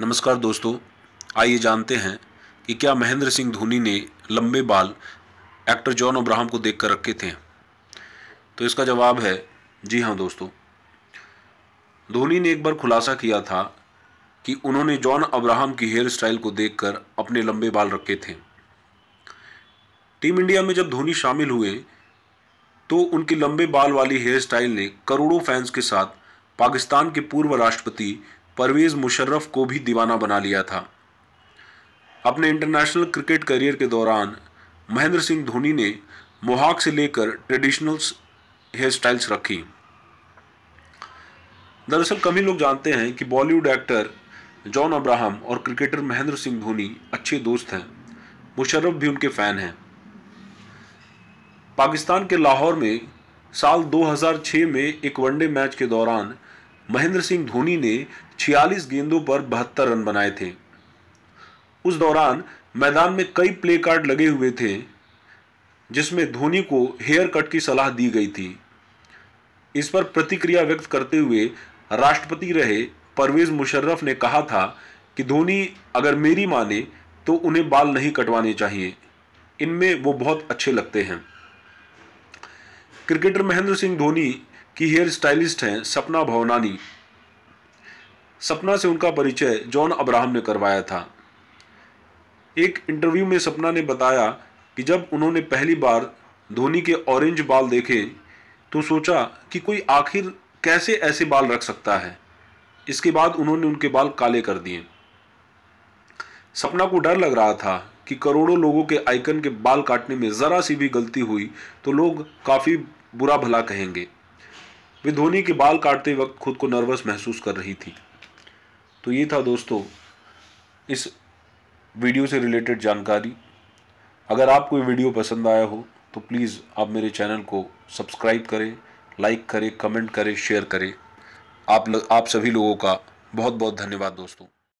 नमस्कार दोस्तों आइए जानते हैं कि क्या महेंद्र सिंह धोनी ने लंबे बाल एक्टर जॉन अब्राहम को देख कर रखे थे तो इसका जवाब है जी हाँ दोस्तों धोनी ने एक बार खुलासा किया था कि उन्होंने जॉन अब्राहम की हेयर स्टाइल को देखकर अपने लंबे बाल रखे थे टीम इंडिया में जब धोनी शामिल हुए तो उनकी लंबे बाल वाली हेयर स्टाइल ने करोड़ों फैंस के साथ पाकिस्तान के पूर्व राष्ट्रपति परवेज़ मुशर्रफ को भी दीवाना बना लिया था अपने इंटरनेशनल क्रिकेट करियर के दौरान महेंद्र सिंह धोनी ने मोहाक से लेकर ट्रेडिशनल हेयर स्टाइल्स रखी दरअसल कम ही लोग जानते हैं कि बॉलीवुड एक्टर जॉन अब्राहम और क्रिकेटर महेंद्र सिंह धोनी अच्छे दोस्त हैं मुशर्रफ भी उनके फ़ैन हैं पाकिस्तान के लाहौर में साल 2006 में एक वनडे मैच के दौरान महेंद्र सिंह धोनी ने 46 गेंदों पर बहत्तर रन बनाए थे उस दौरान मैदान में कई प्ले कार्ड लगे हुए थे जिसमें धोनी को हेयर कट की सलाह दी गई थी इस पर प्रतिक्रिया व्यक्त करते हुए राष्ट्रपति रहे परवेज मुशर्रफ ने कहा था कि धोनी अगर मेरी माने तो उन्हें बाल नहीं कटवाने चाहिए इनमें वो बहुत अच्छे लगते हैं क्रिकेटर महेंद्र सिंह धोनी की हेयर स्टाइलिस्ट हैं सपना भवनानी सपना से उनका परिचय जॉन अब्राहम ने करवाया था एक इंटरव्यू में सपना ने बताया कि जब उन्होंने पहली बार धोनी के ऑरेंज बाल देखे तो सोचा कि कोई आखिर कैसे ऐसे बाल रख सकता है इसके बाद उन्होंने उनके बाल काले कर दिए सपना को डर लग रहा था कि करोड़ों लोगों के आइकन के बाल काटने में ज़रा सी भी गलती हुई तो लोग काफ़ी बुरा भला कहेंगे वे धोनी के बाल काटते वक्त खुद को नर्वस महसूस कर रही थी तो ये था दोस्तों इस वीडियो से रिलेटेड जानकारी अगर आपको ये वीडियो पसंद आया हो तो प्लीज़ आप मेरे चैनल को सब्सक्राइब करें लाइक करें कमेंट करें शेयर करें आप आप सभी लोगों का बहुत बहुत धन्यवाद दोस्तों